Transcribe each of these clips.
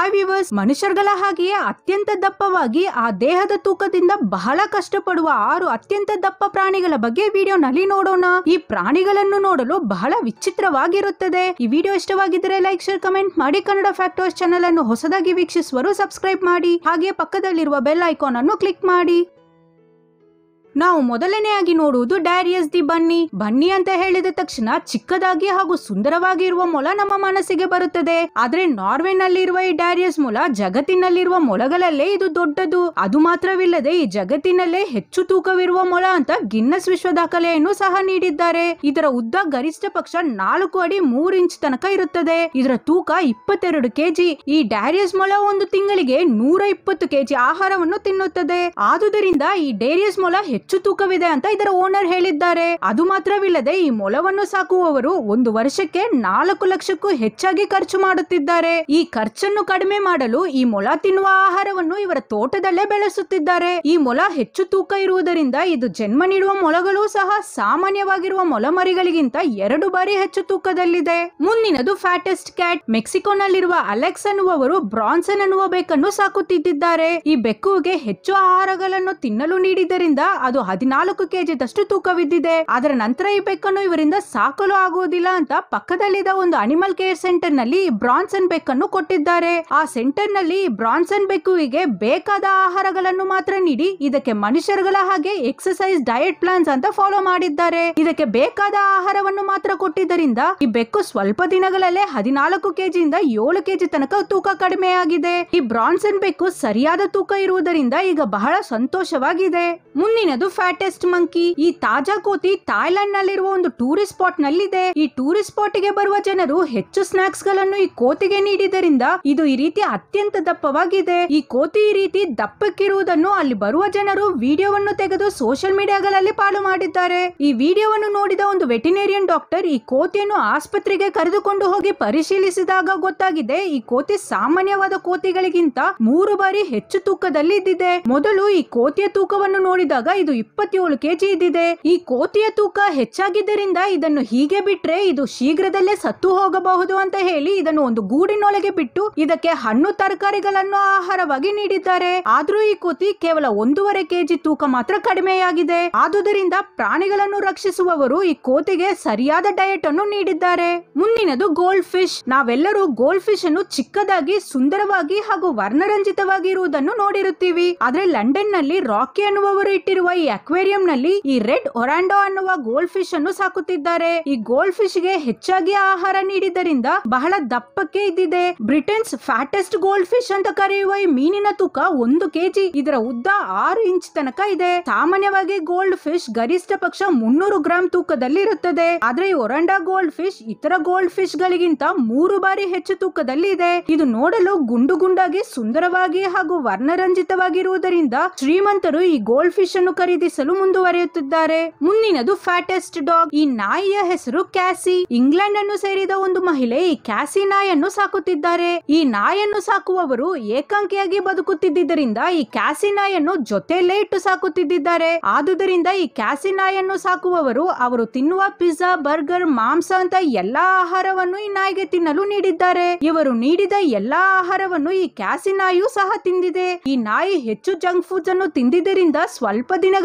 hi viewers ಮನುಷ್ಯರುಗಳ ಹಾಗೆಯೇ ಅತ್ಯಂತ ದಪ್ಪವಾಗಿ ಆ ದೇಹದ ತೂಕದಿಂದ ಬಹಳ ಕಷ್ಟಪಡುವ ಆರು ಅತ್ಯಂತ ದಪ್ಪ ಪ್ರಾಣಿಗಳ ಬಗ್ಗೆ ವಿಡಿಯೋನಲ್ಲಿ ನೋಡೋಣ ಈ ಪ್ರಾಣಿಗಳನ್ನು ನೋಡಲು ಬಹಳ ವಿಚಿತ್ರವಾಗಿರುತ್ತದೆ ಈ ವಿಡಿಯೋ ಇಷ್ಟವಾಗಿದ್ದರೆ ಲೈಕ್ ಶೇರ್ ಕಮೆಂಟ್ ಮಾಡಿ ಕನ್ನಡ ಫ್ಯಾಕ್ಟರ್ಸ್ ಚಾನೆಲ್ ಅನ್ನು ಹೊಸದಾಗಿ ವೀಕ್ಷಿಸುವರು ಸಬ್ಸ್ಕ್ರೈಬ್ ಮಾಡಿ ಹಾಗೆ ಪಕ್ಕದಲ್ಲಿರುವ ಬೆಲ್ ಐಕಾನ್ ಅನ್ನು ಕ್ಲಿಕ್ ಮಾಡಿ ನಾವು ಮೊದಲನೆಯಾಗಿ ನೋಡುವುದು ಡ್ಯಾರಿಯಸ್ ದಿ ಬನ್ನಿ ಬನ್ನಿ ಅಂತ ಹೇಳಿದ ತಕ್ಷಣ ಚಿಕ್ಕದಾಗಿ ಹಾಗೂ ಸುಂದರವಾಗಿ ಇರುವ ಮೊಲ ನಮ್ಮ ಮನಸ್ಸಿಗೆ ಬರುತ್ತದೆ ಆದ್ರೆ ನಾರ್ವೆ ನಲ್ಲಿರುವ ಈ ಡ್ಯಾರಿಯಸ್ ಮೊಲ ಜಗತ್ತಿನಲ್ಲಿರುವ ಮೊಲಗಳಲ್ಲೇ ಇದು ದೊಡ್ಡದು ಅದು ಮಾತ್ರವಿಲ್ಲದೆ ಈ ಜಗತ್ತಿನಲ್ಲೇ ಹೆಚ್ಚು ತೂಕವಿರುವ ಮೊಲ ಅಂತ ಗಿನ್ನಸ್ ವಿಶ್ವ ದಾಖಲೆಯನ್ನು ಸಹ ನೀಡಿದ್ದಾರೆ ಇದರ ಉದ್ದ ಗರಿಷ್ಠ ಪಕ್ಷ ನಾಲ್ಕು ಅಡಿ ಮೂರು ಇಂಚ್ ತನಕ ಇರುತ್ತದೆ ಇದರ ತೂಕ ಇಪ್ಪತ್ತೆರಡು ಕೆಜಿ ಈ ಡ್ಯಾರಿಯಸ್ ಮೊಲ ಒಂದು ತಿಂಗಳಿಗೆ ನೂರ ಇಪ್ಪತ್ತು ಕೆಜಿ ಆಹಾರವನ್ನು ತಿನ್ನುತ್ತದೆ ಆದುದರಿಂದ ಈ ಡೈರಿಯಸ್ ಮೊಲ ಹೆಚ್ಚು ತೂಕವಿದೆ ಅಂತ ಇದರ ಓನರ್ ಹೇಳಿದ್ದಾರೆ ಅದು ಮಾತ್ರವಿಲ್ಲದೆ ಈ ಮೊಲವನ್ನು ಸಾಕುವವರು ಒಂದು ವರ್ಷಕ್ಕೆ ನಾಲ್ಕು ಲಕ್ಷಕ್ಕೂ ಹೆಚ್ಚಾಗಿ ಖರ್ಚು ಮಾಡುತ್ತಿದ್ದಾರೆ ಈ ಖರ್ಚನ್ನು ಕಡಿಮೆ ಮಾಡಲು ಈ ಮೊಲ ತಿನ್ನುವ ಆಹಾರವನ್ನು ಇವರ ತೋಟದಲ್ಲೇ ಬೆಳೆಸುತ್ತಿದ್ದಾರೆ ಈ ಮೊಲ ಹೆಚ್ಚು ತೂಕ ಇರುವುದರಿಂದ ಇದು ಜನ್ಮ ನೀಡುವ ಮೊಲಗಳು ಸಹ ಸಾಮಾನ್ಯವಾಗಿರುವ ಮೊಲ ಮರಿಗಳಿಗಿಂತ ಎರಡು ಬಾರಿ ಹೆಚ್ಚು ತೂಕದಲ್ಲಿದೆ ಮುಂದಿನದು ಫ್ಯಾಟೆಸ್ಟ್ ಕ್ಯಾಟ್ ಮೆಕ್ಸಿಕೋನಲ್ಲಿರುವ ಅಲೆಕ್ಸ್ ಅನ್ನುವರು ಬ್ರಾನ್ಸನ್ ಅನ್ನುವ ಬೆಕ್ಕನ್ನು ಸಾಕುತ್ತಿದ್ದಾರೆ ಈ ಬೆಕ್ಕುಗೆ ಹೆಚ್ಚು ಆಹಾರಗಳನ್ನು ತಿನ್ನಲು ನೀಡಿದ್ದರಿಂದ ಅದು ಹದಿನಾಲ್ಕು ಕೆಜಿ ದಷ್ಟು ತೂಕವಿದ್ದಿದೆ ಅದರ ನಂತರ ಈ ಬೆಕ್ಕನ್ನು ಇವರಿಂದ ಸಾಕಲು ಆಗುವುದಿಲ್ಲ ಅಂತ ಪಕ್ಕದಲ್ಲಿದ್ದ ಒಂದು ಅನಿಮಲ್ ಕೇರ್ ಸೆಂಟರ್ ನಲ್ಲಿ ಬ್ರಾನ್ಸನ್ ಬೆಕ್ಕನ್ನು ಕೊಟ್ಟಿದ್ದಾರೆ ಆ ಸೆಂಟರ್ ನಲ್ಲಿ ಬ್ರಾನ್ಸನ್ ಬೆಕ್ಕುವಿಗೆ ಬೇಕಾದ ಆಹಾರಗಳನ್ನು ಮಾತ್ರ ನೀಡಿ ಇದಕ್ಕೆ ಮನುಷ್ಯರುಗಳ ಹಾಗೆ ಎಕ್ಸಸೈಸ್ ಡಯಟ್ ಪ್ಲಾನ್ಸ್ ಅಂತ ಫಾಲೋ ಮಾಡಿದ್ದಾರೆ ಇದಕ್ಕೆ ಬೇಕಾದ ಆಹಾರವನ್ನು ಮಾತ್ರ ಕೊಟ್ಟಿದ್ದರಿಂದ ಈ ಬೆಕ್ಕು ಸ್ವಲ್ಪ ದಿನಗಳಲ್ಲೇ ಹದಿನಾಲ್ಕು ಕೆಜಿಯಿಂದ ಏಳು ಕೆಜಿ ತನಕ ತೂಕ ಆಗಿದೆ ಈ ಬ್ರಾನ್ಸನ್ ಬೆಕ್ಕು ಸರಿಯಾದ ತೂಕ ಇರುವುದರಿಂದ ಈಗ ಬಹಳ ಸಂತೋಷವಾಗಿದೆ ಮುಂದಿನ ಅದು ಫ್ಯಾಟೆಸ್ಟ್ ಮಂಕಿ ಈ ತಾಜಾ ಕೋತಿ ಥಾಯ್ಲೆಂಡ್ ನಲ್ಲಿರುವ ಒಂದು ಟೂರಿಸ್ಟ್ ಸ್ಪಾಟ್ ನಲ್ಲಿದೆ ಈ ಟೂರಿಸ್ಟ್ ಸ್ಪಾಟ್ ಗೆ ಬರುವ ಜನರು ಹೆಚ್ಚು ಸ್ನಾಕ್ಸ್ ಗಳನ್ನು ಈ ಕೋತಿಗೆ ನೀಡಿದ್ದರಿಂದ ಇದು ಈ ರೀತಿ ಅತ್ಯಂತ ದಪ್ಪವಾಗಿದೆ ಈ ಕೋತಿ ಈ ರೀತಿ ದಪ್ಪಕ್ಕಿರುವುದನ್ನು ಅಲ್ಲಿ ಬರುವ ಜನರು ವಿಡಿಯೋವನ್ನು ತೆಗೆದು ಸೋಷಿಯಲ್ ಮೀಡಿಯಾಗಳಲ್ಲಿ ಪಾಲು ಮಾಡಿದ್ದಾರೆ ಈ ವಿಡಿಯೋವನ್ನು ನೋಡಿದ ಒಂದು ವೆಟಿನೇರಿಯನ್ ಡಾಕ್ಟರ್ ಈ ಕೋತಿಯನ್ನು ಆಸ್ಪತ್ರೆಗೆ ಕರೆದುಕೊಂಡು ಹೋಗಿ ಪರಿಶೀಲಿಸಿದಾಗ ಗೊತ್ತಾಗಿದೆ ಈ ಕೋತಿ ಸಾಮಾನ್ಯವಾದ ಕೋತಿಗಳಿಗಿಂತ ಮೂರು ಬಾರಿ ಹೆಚ್ಚು ತೂಕದಲ್ಲಿ ಇದ್ದಿದೆ ಮೊದಲು ಈ ಕೋತಿಯ ತೂಕವನ್ನು ನೋಡಿದಾಗ ಇದು ಇಪ್ಪತ್ತೇಳು ಕೆಜಿ ಇದ್ದಿದೆ ಈ ಕೋತಿಯ ತೂಕ ಹೆಚ್ಚಾಗಿದ್ದರಿಂದ ಇದನ್ನು ಹೀಗೆ ಬಿಟ್ರೆ ಇದು ಶೀಘ್ರದಲ್ಲೇ ಸತ್ತು ಹೋಗಬಹುದು ಅಂತ ಹೇಳಿ ಇದನ್ನು ಒಂದು ಗೂಡಿನೊಳಗೆ ಬಿಟ್ಟು ಇದಕ್ಕೆ ಹಣ್ಣು ತರಕಾರಿಗಳನ್ನು ಆಹಾರವಾಗಿ ನೀಡಿದ್ದಾರೆ ಆದ್ರೂ ಈ ಕೋತಿ ಕೇವಲ ಒಂದೂವರೆ ಕೆಜಿ ತೂಕ ಮಾತ್ರ ಕಡಿಮೆಯಾಗಿದೆ ಆದುದರಿಂದ ಪ್ರಾಣಿಗಳನ್ನು ರಕ್ಷಿಸುವವರು ಈ ಕೋತಿಗೆ ಸರಿಯಾದ ಡಯಟ್ ಅನ್ನು ನೀಡಿದ್ದಾರೆ ಮುಂದಿನದು ಗೋಲ್ಡ್ ಫಿಶ್ ನಾವೆಲ್ಲರೂ ಗೋಲ್ಡ್ ಫಿಶ್ ಅನ್ನು ಚಿಕ್ಕದಾಗಿ ಸುಂದರವಾಗಿ ಹಾಗೂ ವರ್ಣರಂಜಿತವಾಗಿ ಇರುವುದನ್ನು ನೋಡಿರುತ್ತೀವಿ ಆದ್ರೆ ಲಂಡನ್ ನಲ್ಲಿ ರಾಕಿ ಅನ್ನುವವರು ಇಟ್ಟಿರುವ ಈ ಅಕ್ವೇರಿಯಂ ನಲ್ಲಿ ಈ ರೆಡ್ ಒರಾಂಡೋ ಅನ್ನುವ ಗೋಲ್ಡ್ ಫಿಶ್ ಅನ್ನು ಸಾಕುತ್ತಿದ್ದಾರೆ ಈ ಗೋಲ್ಡ್ ಫಿಶ್ ಗೆ ಹೆಚ್ಚಾಗಿ ಆಹಾರ ನೀಡಿದ್ದರಿಂದ ಬಹಳ ದಪ್ಪಕ್ಕೆ ಇದ್ದಿದೆ ಬ್ರಿಟನ್ಸ್ ಫ್ಯಾಟೆಸ್ಟ್ ಗೋಲ್ಡ್ ಫಿಶ್ ಅಂತ ಕರೆಯುವ ಈ ಮೀನಿನ ತೂಕ ಒಂದು ಕೆಜಿ ಇದರ ಉದ್ದ ಆರು ಇಂಚ್ ತನಕ ಇದೆ ಸಾಮಾನ್ಯವಾಗಿ ಗೋಲ್ಡ್ ಫಿಶ್ ಗರಿಷ್ಠ ಪಕ್ಷ ಮುನ್ನೂರು ಗ್ರಾಂ ತೂಕದಲ್ಲಿ ಇರುತ್ತದೆ ಆದ್ರೆ ಈ ಒರಾಂಡಾ ಗೋಲ್ಡ್ ಫಿಶ್ ಇತರ ಗೋಲ್ಡ್ ಫಿಶ್ ಗಳಿಗಿಂತ ಮೂರು ಬಾರಿ ಹೆಚ್ಚು ತೂಕದಲ್ಲಿ ಇದೆ ಇದು ನೋಡಲು ಗುಂಡು ಗುಂಡಾಗಿ ಸುಂದರವಾಗಿ ಹಾಗೂ ವರ್ಣರಂಜಿತವಾಗಿರುವುದರಿಂದ ಶ್ರೀಮಂತರು ಈ ಗೋಲ್ಡ್ ಫಿಶ್ ಅನ್ನು ಖರೀದಿಸಲು ಮುಂದುವರಿಯುತ್ತಿದ್ದಾರೆ ಮುಂದಿನದು ಫ್ಯಾಟೆಸ್ಟ್ ಡಾಗ್ ಈ ನಾಯಿಯ ಹೆಸರು ಕ್ಯಾಸಿ ಇಂಗ್ಲೆಂಡ್ ಅನ್ನು ಸೇರಿದ ಒಂದು ಮಹಿಳೆ ಈ ಕ್ಯಾಸಿ ನಾಯಿಯನ್ನು ಸಾಕುತ್ತಿದ್ದಾರೆ ಈ ನಾಯಿಯನ್ನು ಸಾಕುವವರು ಏಕಾಂಕಿಯಾಗಿ ಬದುಕುತ್ತಿದ್ದರಿಂದ ಈ ಕ್ಯಾಸಿ ನಾಯಿಯನ್ನು ಜೊತೆಯಲ್ಲೇ ಇಟ್ಟು ಸಾಕುತ್ತಿದ್ದಾರೆ ಆದುದರಿಂದ ಈ ಕ್ಯಾಸಿ ನಾಯಿಯನ್ನು ಸಾಕುವವರು ಅವರು ತಿನ್ನುವ ಪಿಜ್ಜಾ ಬರ್ಗರ್ ಮಾಂಸ ಅಂತ ಎಲ್ಲಾ ಆಹಾರವನ್ನು ಈ ನಾಯಿಗೆ ತಿನ್ನಲು ನೀಡಿದ್ದಾರೆ ಇವರು ನೀಡಿದ ಎಲ್ಲಾ ಆಹಾರವನ್ನು ಈ ಕ್ಯಾಸಿ ನಾಯಿಯು ಸಹ ತಿಂದಿದೆ ಈ ನಾಯಿ ಹೆಚ್ಚು ಜಂಕ್ ಫುಡ್ಸ್ ಅನ್ನು ತಿಂದಿದ್ದರಿಂದ ಸ್ವಲ್ಪ ದಿನ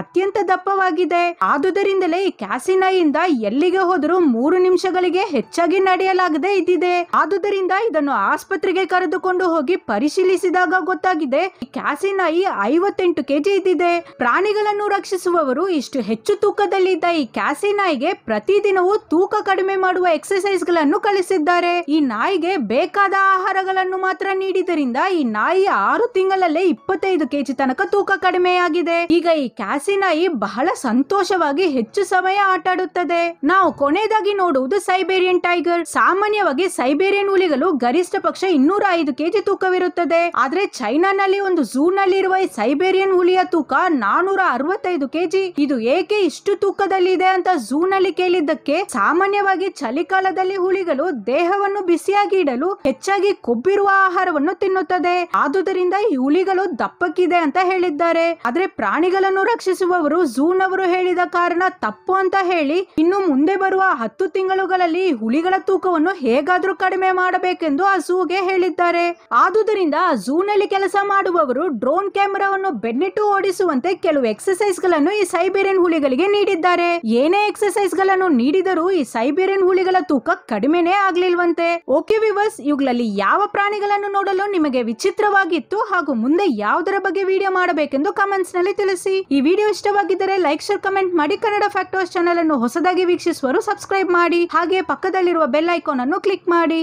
ಅತ್ಯಂತ ದಪ್ಪವಾಗಿದೆ ಆದುದರಿಂದಲೇ ಕ್ಯಾಸಿನಾಯಿಂದ ಎಲ್ಲಿಗೆ ಹೋದರೂ ಮೂರು ನಿಮಿಷಗಳಿಗೆ ಹೆಚ್ಚಾಗಿ ನಡೆಯಲಾಗದೆ ಇದ್ದಿದೆ ಆದುದರಿಂದ ಇದನ್ನು ಆಸ್ಪತ್ರೆಗೆ ಕರೆದುಕೊಂಡು ಹೋಗಿ ಪರಿಶೀಲಿಸಿದಾಗ ಗೊತ್ತಾಗಿದೆ ಕ್ಯಾಸಿನಾಯಿ ಐವತ್ತೆಂಟು ಕೆಜಿ ಇದ್ದಿದೆ ಪ್ರಾಣಿಗಳನ್ನು ರಕ್ಷಿಸುವವರು ಇಷ್ಟು ಹೆಚ್ಚು ತೂಕದಲ್ಲಿದ್ದ ಈ ಕ್ಯಾಸಿನಾಯಿಗೆ ಪ್ರತಿದಿನವೂ ತೂಕ ಕಡಿಮೆ ಮಾಡುವ ಎಕ್ಸರ್ಸೈಸ್ ಗಳನ್ನು ಕಳಿಸಿದ್ದಾರೆ ಈ ನಾಯಿಗೆ ಬೇಕಾದ ಆಹಾರಗಳನ್ನು ಮಾತ್ರ ನೀಡಿದ್ದರಿಂದ ಈ ನಾಯಿ ಆರು ತಿಂಗಳಲ್ಲೇ ಇಪ್ಪತ್ತೈದು ಕೆಜಿ ತನಕ ತೂಕ ಕಡಿಮೆಯಾಗಿದೆ ಈಗ ಈ ಕ್ಯಾಸಿನಾಯಿ ಬಹಳ ಸಂತೋಷವಾಗಿ ಹೆಚ್ಚು ಸಮಯ ಆಟಾಡುತ್ತದೆ ನಾವು ಕೊನೆಯದಾಗಿ ನೋಡುವುದು ಸೈಬೇರಿಯನ್ ಟೈಗರ್ ಸಾಮಾನ್ಯವಾಗಿ ಸೈಬೇರಿಯನ್ ಹುಲಿಗಳು ಗರಿಷ್ಠ ಪಕ್ಷ ಇನ್ನೂರ ಐದು ಕೆಜಿ ತೂಕವಿರುತ್ತದೆ ಆದ್ರೆ ಚೈನಾನಲ್ಲಿ ಒಂದು ಝೂ ನಲ್ಲಿರುವ ಈ ಸೈಬೇರಿಯನ್ ಹುಲಿಯ ತೂಕ ನಾನೂರ ಅರವತ್ತೈದು ಕೆಜಿ ಇದು ಏಕೆ ಇಷ್ಟು ತೂಕದಲ್ಲಿ ಇದೆ ಅಂತ ನಲ್ಲಿ ಕೇಳಿದ್ದಕ್ಕೆ ಸಾಮಾನ್ಯವಾಗಿ ಚಳಿಕಾಲದಲ್ಲಿ ಹುಲಿಗಳು ದೇಹವನ್ನು ಬಿಸಿಯಾಗಿ ಇಡಲು ಹೆಚ್ಚಾಗಿ ಕೊಬ್ಬಿರುವ ಆಹಾರವನ್ನು ತಿನ್ನುತ್ತದೆ ಆದುದರಿಂದ ಈ ಹುಲಿಗಳು ದಪ್ಪಕ್ಕಿದೆ ಅಂತ ಹೇಳಿದ್ದಾರೆ ಆದ್ರೆ ಪ್ರಾಣಿಗಳು ಪ್ರಾಣಿಗಳನ್ನು ರಕ್ಷಿಸುವವರು ಝೂನ್ ಅವರು ಹೇಳಿದ ಕಾರಣ ತಪ್ಪು ಅಂತ ಹೇಳಿ ಇನ್ನು ಮುಂದೆ ಬರುವ ಹತ್ತು ತಿಂಗಳುಗಳಲ್ಲಿ ಹುಲಿಗಳ ತೂಕವನ್ನು ಹೇಗಾದ್ರೂ ಕಡಿಮೆ ಮಾಡಬೇಕೆಂದು ಝೂಗೆ ಹೇಳಿದ್ದಾರೆ ಆದುದರಿಂದ ಝೂನ್ ಅಲ್ಲಿ ಕೆಲಸ ಮಾಡುವವರು ಡ್ರೋನ್ ಕ್ಯಾಮೆರಾವನ್ನು ಬೆನ್ನಿಟ್ಟು ಓಡಿಸುವಂತೆ ಕೆಲವು ಎಕ್ಸರ್ಸೈಸ್ ಗಳನ್ನು ಈ ಸೈಬೇರಿಯನ್ ಹುಲಿಗಳಿಗೆ ನೀಡಿದ್ದಾರೆ ಏನೇ ಎಕ್ಸರ್ಸೈಸ್ ಗಳನ್ನು ನೀಡಿದರೂ ಈ ಸೈಬೇರಿಯನ್ ಹುಲಿಗಳ ತೂಕ ಕಡಿಮೆನೇ ಆಗ್ಲಿಲ್ವಂತೆ ಓಕೆ ವಿವರ್ಸ್ ಇವುಗಳಲ್ಲಿ ಯಾವ ಪ್ರಾಣಿಗಳನ್ನು ನೋಡಲು ನಿಮಗೆ ವಿಚಿತ್ರವಾಗಿತ್ತು ಹಾಗೂ ಮುಂದೆ ಯಾವುದರ ಬಗ್ಗೆ ವಿಡಿಯೋ ಮಾಡಬೇಕೆಂದು ಕಮೆಂಟ್ಸ್ ನಲ್ಲಿ ತಿಳಿಸಿ ಈ ವಿಡಿಯೋ ಇಷ್ಟವಾಗಿದ್ದರೆ ಲೈಕ್ ಶೇರ್ ಕಮೆಂಟ್ ಮಾಡಿ ಕನ್ನಡ ಫ್ಯಾಕ್ಟರ್ಸ್ ಚಾನಲ್ ಅನ್ನು ಹೊಸದಾಗಿ ವೀಕ್ಷಿಸುವರು ಸಬ್ಸ್ಕ್ರೈಬ್ ಮಾಡಿ ಹಾಗೆ ಪಕ್ಕದಲ್ಲಿರುವ ಬೆಲ್ ಐಕಾನ್ ಅನ್ನು ಕ್ಲಿಕ್ ಮಾಡಿ